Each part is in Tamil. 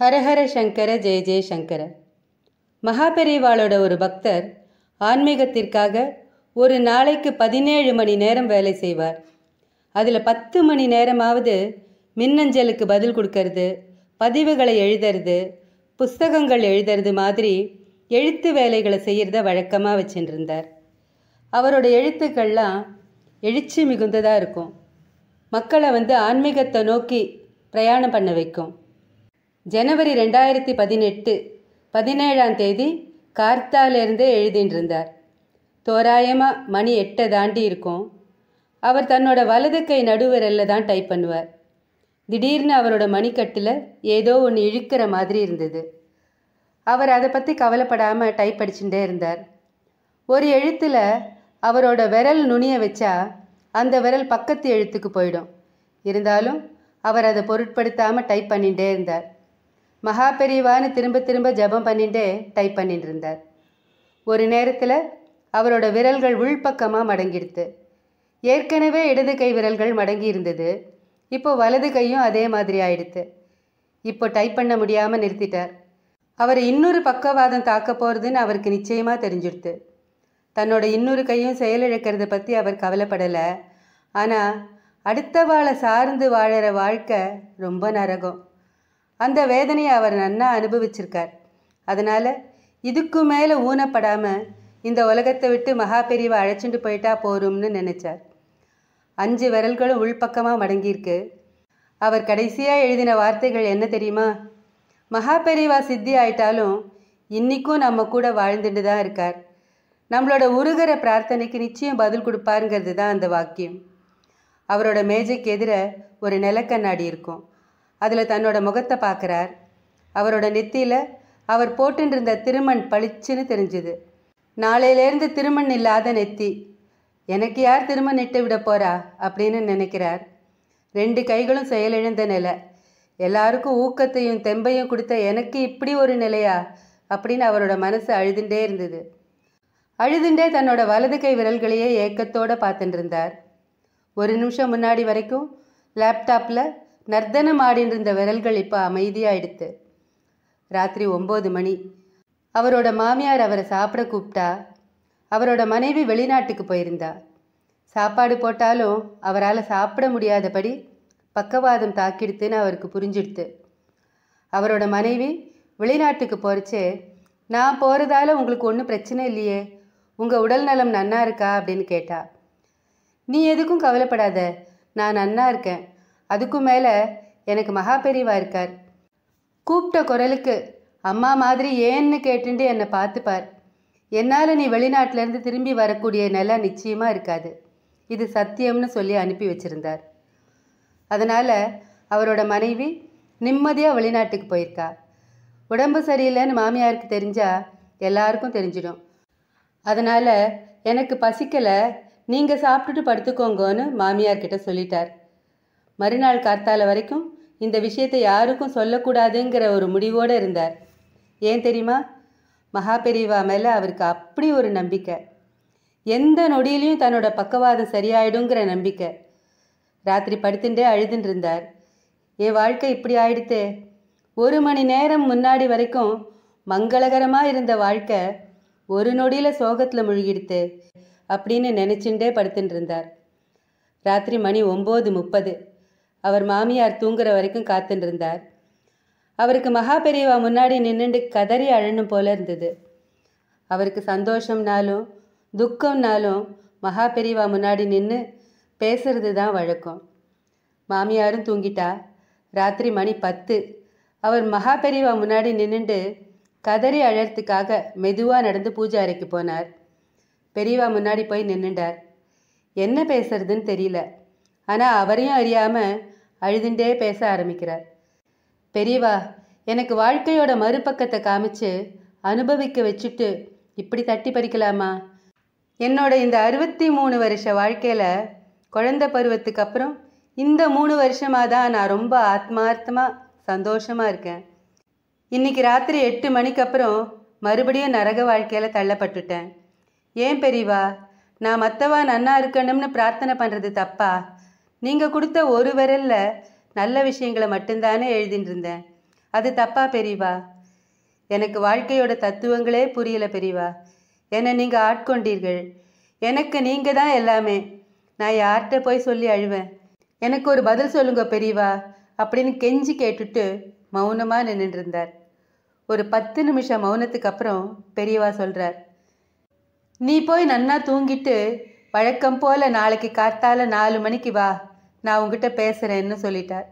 ஹரஹர சங்கர ஜெய ஜெய சங்கர மகாபெரிவாளோட ஒரு பக்தர் ஆன்மீகத்திற்காக ஒரு நாளைக்கு பதினேழு மணி நேரம் வேலை செய்வார் அதில் பத்து மணி நேரமாவது மின்னஞ்சலுக்கு பதில் கொடுக்கறது பதிவுகளை எழுதுறது புஸ்தகங்கள் எழுதுறது மாதிரி எழுத்து வேலைகளை செய்கிறத வழக்கமாக வச்சுருந்தார் அவரோட எழுத்துக்கள்லாம் எழுச்சி மிகுந்ததாக இருக்கும் மக்களை வந்து ஆன்மீகத்தை நோக்கி பிரயாணம் பண்ண வைக்கும் ஜனவரி ரெண்டாயிரத்தி பதினெட்டு பதினேழாம் தேதி கார்த்தாலேருந்து எழுதின்னு இருந்தார் தோராயமாக மணி எட்டை தாண்டி இருக்கும் அவர் தன்னோட வலது கை நடுவரல்ல தான் டைப் பண்ணுவார் திடீர்னு அவரோட மணிக்கட்டில் ஏதோ ஒன்று இழுக்கிற மாதிரி இருந்தது அவர் அதை பற்றி கவலைப்படாமல் டைப் படிச்சுட்டே இருந்தார் ஒரு எழுத்தில் அவரோட விரல் நுனிய வச்சா அந்த விரல் பக்கத்து எழுத்துக்கு போயிடும் இருந்தாலும் அவர் அதை பொருட்படுத்தாமல் டைப் பண்ணிகிட்டே இருந்தார் மகா பெரியவான்னு திரும்ப திரும்ப ஜபம் பண்ணிட்டு டைப் பண்ணிட்டு இருந்தார் ஒரு நேரத்தில் அவரோட விரல்கள் உள்பக்கமாக மடங்கிடுது ஏற்கனவே இடது கை விரல்கள் மடங்கி இருந்தது இப்போ வலது கையும் அதே மாதிரி ஆயிடுத்து இப்போ டைப் பண்ண முடியாமல் நிறுத்திட்டார் அவரை இன்னொரு பக்கவாதம் தாக்க போகிறதுன்னு அவருக்கு நிச்சயமாக தெரிஞ்சிடுத்து தன்னோட இன்னொரு கையும் செயலிழக்கிறத பற்றி அவர் கவலைப்படலை ஆனால் அடுத்த வாழை சார்ந்து வாழற வாழ்க்கை ரொம்ப நரகம் அந்த வேதனையை அவர் நன்னா அனுபவிச்சிருக்கார் அதனால் இதுக்கு மேலே ஊனப்படாமல் இந்த உலகத்தை விட்டு மகா பெரியவை அழைச்சிட்டு போயிட்டா போகிறோம்னு நினச்சார் அஞ்சு விரல்களும் உள்பக்கமாக மடங்கியிருக்கு அவர் கடைசியாக எழுதின வார்த்தைகள் என்ன தெரியுமா மகா பெரியவா சித்தி ஆயிட்டாலும் இன்றைக்கும் நம்ம கூட வாழ்ந்துட்டு தான் இருக்கார் நம்மளோட உருகிற பிரார்த்தனைக்கு நிச்சயம் பதில் கொடுப்பாருங்கிறது தான் அந்த வாக்கியம் அவரோட மேஜைக்கு எதிர ஒரு நிலக்கண்ணாடி இருக்கும் அதில் தன்னோட முகத்தை பார்க்குறார் அவரோட நெத்தியில் அவர் போட்டுருந்த திருமண் பளிச்சுன்னு தெரிஞ்சுது நாளையிலேருந்து திருமண் இல்லாத நெத்தி எனக்கு யார் திருமண் இட்டு விட போகிறா அப்படின்னு நினைக்கிறார் ரெண்டு கைகளும் செயலிழந்த நிலை எல்லாருக்கும் ஊக்கத்தையும் தெம்பையும் கொடுத்த எனக்கு இப்படி ஒரு நிலையா அப்படின்னு அவரோட மனசு அழுதுண்டே இருந்தது அழுதுண்டே தன்னோட வலது கை விரல்களையே ஏக்கத்தோடு பார்த்துட்டு இருந்தார் ஒரு நிமிஷம் முன்னாடி வரைக்கும் லேப்டாப்பில் நர்த்தனம் ஆடின்றிருந்த விரல்கள் இப்போ அமைதியாயிடுத்து ராத்திரி ஒம்பது மணி அவரோட மாமியார் அவரை சாப்பிட கூப்பிட்டா அவரோட மனைவி வெளிநாட்டுக்கு போயிருந்தா சாப்பாடு போட்டாலும் அவரால் சாப்பிட முடியாதபடி பக்கவாதம் தாக்கிடுத்துன்னு அவருக்கு புரிஞ்சிடுத்து அவரோட மனைவி வெளிநாட்டுக்கு போகிறச்சே நான் போகிறதால உங்களுக்கு ஒன்றும் பிரச்சனை இல்லையே உங்கள் உடல் நலம் நன்னா இருக்கா அப்படின்னு கேட்டா நீ எதுக்கும் கவலைப்படாத நான் நன்னா இருக்கேன் அதுக்கும் மேலே எனக்கு மகா பெரியவா இருக்கார் கூப்பிட்ட குரலுக்கு அம்மா மாதிரி ஏன்னு கேட்டுண்டு என்னை பார்த்துப்பார் என்னால் நீ வெளிநாட்டிலேருந்து திரும்பி வரக்கூடிய நிலை நிச்சயமாக இருக்காது இது சத்தியம்னு சொல்லி அனுப்பி வச்சுருந்தார் அதனால் அவரோட மனைவி நிம்மதியாக வெளிநாட்டுக்கு போயிருக்கா உடம்பு சரியில்லைன்னு மாமியாருக்கு தெரிஞ்சால் எல்லாருக்கும் தெரிஞ்சிடும் அதனால் எனக்கு பசிக்கலை நீங்கள் சாப்பிட்டுட்டு படுத்துக்கோங்கன்னு மாமியார்கிட்ட சொல்லிட்டார் மறுநாள் கார்த்தால வரைக்கும் இந்த விஷயத்தை யாருக்கும் சொல்லக்கூடாதுங்கிற ஒரு முடிவோடு இருந்தார் ஏன் தெரியுமா மகா பெரியவா மேலே அவருக்கு அப்படி ஒரு நம்பிக்கை எந்த நொடியிலையும் தன்னோட பக்கவாதம் சரியாயிடுங்கிற நம்பிக்கை ராத்திரி படுத்துட்டே அழுதுன்னு இருந்தார் என் வாழ்க்கை இப்படி ஆயிடுத்து ஒரு மணி நேரம் முன்னாடி வரைக்கும் மங்களகரமாக இருந்த வாழ்க்கை ஒரு நொடியில் சோகத்தில் முழுகிடுத்து அப்படின்னு நினச்சிண்டே படுத்துட்டு இருந்தார் ராத்திரி மணி ஒம்பது முப்பது அவர் மாமியார் தூங்குற வரைக்கும் காத்துருந்தார் அவருக்கு மகா பெரியவா முன்னாடி நின்றுண்டு கதறி அழணும் போல இருந்தது அவருக்கு சந்தோஷம்னாலும் துக்கம்னாலும் மகா பெரியவா முன்னாடி நின்று பேசுறது தான் வழக்கம் மாமியாரும் தூங்கிட்டா ராத்திரி மணி பத்து அவர் மகா பெரியவா முன்னாடி நின்றுண்டு கதறி அழறதுக்காக மெதுவாக நடந்து பூஜை அறைக்கு போனார் பெரியவா முன்னாடி போய் நின்றுண்டார் என்ன பேசுறதுன்னு தெரியல ஆனால் அவரையும் அறியாமல் அழுதுண்டே பேச ஆரம்பிக்கிறார் பெரியவா எனக்கு வாழ்க்கையோட மறுபக்கத்தை காமிச்சு அனுபவிக்க வச்சுட்டு இப்படி தட்டி பறிக்கலாமா என்னோட இந்த அறுபத்தி மூணு வருஷ வாழ்க்கையில் குழந்த பருவத்துக்கு அப்புறம் இந்த மூணு வருஷமாக தான் நான் ரொம்ப ஆத்மார்த்தமாக சந்தோஷமாக இருக்கேன் இன்றைக்கி ராத்திரி எட்டு மணிக்கு அப்புறம் மறுபடியும் நரக வாழ்க்கையில் தள்ளப்பட்டுட்டேன் ஏன் பெரியவா நான் மற்றவா நன்னா இருக்கணும்னு பிரார்த்தனை பண்ணுறது தப்பா நீங்கள் கொடுத்த ஒரு நல்ல விஷயங்களை மட்டும்தானே எழுதின்றிருந்தேன் அது தப்பா பெரியவா எனக்கு வாழ்க்கையோட தத்துவங்களே புரியல பெரியவா என்னை நீங்கள் ஆட்கொண்டீர்கள் எனக்கு நீங்கள் தான் எல்லாமே நான் யார்கிட்ட போய் சொல்லி அழுவேன் எனக்கு ஒரு பதில் சொல்லுங்க பெரியவா அப்படின்னு கெஞ்சி கேட்டுட்டு மௌனமாக நின்றுருந்தார் ஒரு பத்து நிமிஷம் மௌனத்துக்கு அப்புறம் பெரியவா சொல்கிறார் நீ போய் நன்னா தூங்கிட்டு வழக்கம் போல் நாளைக்கு காத்தால நாலு மணிக்கு வா நான் உங்ககிட்ட பேசுகிறேன்னு சொல்லிட்டார்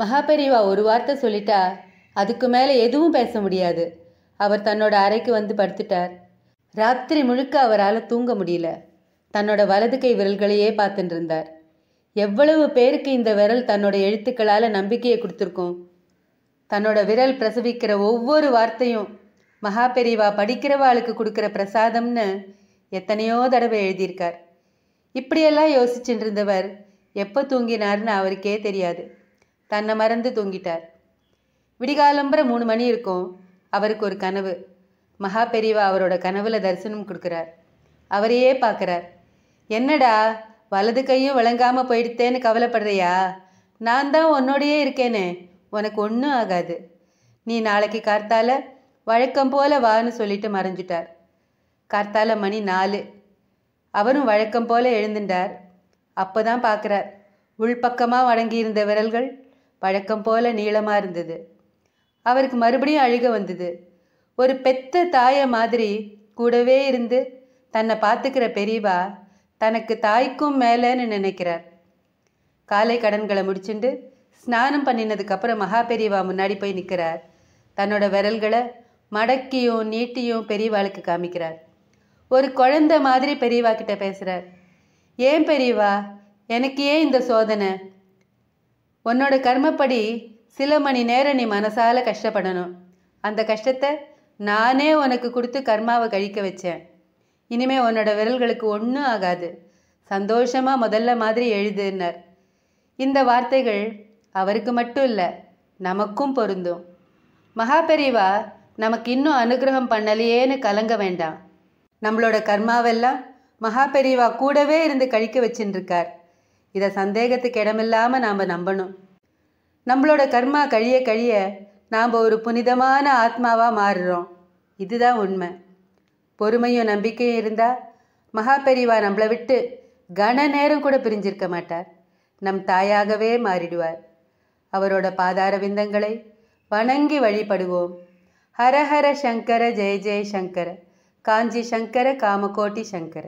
மகாபெரிவா ஒரு வார்த்தை சொல்லிட்டா அதுக்கு மேலே எதுவும் பேச முடியாது அவர் தன்னோட அறைக்கு வந்து படுத்துட்டார் ராத்திரி முழுக்க அவரால் தூங்க முடியல தன்னோட வலது கை விரல்களையே பார்த்துட்டு இருந்தார் எவ்வளவு பேருக்கு இந்த விரல் தன்னோட எழுத்துக்களால் நம்பிக்கையை கொடுத்துருக்கோம் தன்னோட விரல் பிரசவிக்கிற ஒவ்வொரு வார்த்தையும் மகாபெரிவா படிக்கிறவாளுக்கு கொடுக்குற பிரசாதம்னு எத்தனையோ தடவை எழுதியிருக்கார் இப்படியெல்லாம் யோசிச்சுட்டு இருந்தவர் எப்போ தூங்கினார்னு அவருக்கே தெரியாது தன்னை மறந்து தூங்கிட்டார் விடிகாலம்புற மூணு மணி இருக்கும் அவருக்கு ஒரு கனவு மகா பெரியவா அவரோட கனவுல தரிசனம் கொடுக்குறார் அவரையே பார்க்குறார் என்னடா வலது கையும் விளங்காமல் போயிடுத்தேன்னு கவலைப்படுறியா நான் தான் உன்னோடையே இருக்கேனே உனக்கு ஒன்றும் ஆகாது நீ நாளைக்கு கார்த்தால வழக்கம் போல வான்னு சொல்லிட்டு மறைஞ்சிட்டார் கார்த்தால மணி நாலு அவரும் வழக்கம் போல எழுந்துட்டார் அப்போ தான் பார்க்குறார் உள்பக்கமாக வணங்கியிருந்த விரல்கள் பழக்கம் போல நீளமாக இருந்தது அவருக்கு மறுபடியும் அழுக வந்தது ஒரு பெத்த தாய மாதிரி கூடவே இருந்து தன்னை பார்த்துக்கிற பெரியவா தனக்கு தாய்க்கும் மேலேன்னு நினைக்கிறார் காலை கடன்களை முடிச்சுண்டு ஸ்நானம் பண்ணினதுக்கப்புறம் மகா பெரியவா முன்னாடி போய் நிற்கிறார் தன்னோட விரல்களை மடக்கியும் நீட்டியும் பெரியவாளுக்கு காமிக்கிறார் ஒரு குழந்தை மாதிரி பெரியவா கிட்ட பேசுகிறார் ஏன் பெரியவா எனக்கு ஏன் இந்த சோதனை உன்னோட கர்மப்படி சில மணி நேரம் நீ மனசால கஷ்டப்படணும் அந்த கஷ்டத்தை நானே உனக்கு கொடுத்து கர்மாவை கழிக்க வச்சேன் இனிமே உன்னோட விரல்களுக்கு ஒன்றும் ஆகாது சந்தோஷமாக முதல்ல மாதிரி எழுதுன்னார் இந்த வார்த்தைகள் அவருக்கு மட்டும் இல்லை நமக்கும் பொருந்தும் மகா பெரிவா நமக்கு இன்னும் அனுகிரகம் பண்ணலையேன்னு கலங்க வேண்டாம் நம்மளோட கர்மாவெல்லாம் மகா பெரியவா கூடவே இருந்து கழிக்க வச்சுருக்கார் இதை சந்தேகத்துக்கு இடமில்லாமல் நாம் நம்பணும் நம்மளோட கர்மா கழிய கழிய நாம் ஒரு புனிதமான ஆத்மாவாக மாறுறோம் இதுதான் உண்மை பொறுமையும் நம்பிக்கையும் இருந்தால் மகா பெரியவா நம்மளை விட்டு கன நேரம் கூட பிரிஞ்சிருக்க மாட்டார் நம் தாயாகவே மாறிடுவார் அவரோட பாதார விந்தங்களை வணங்கி வழிபடுவோம் ஹரஹர சங்கர ஜெய ஜெய சங்கர காஞ்சி சங்கர காமகோட்டி சங்கர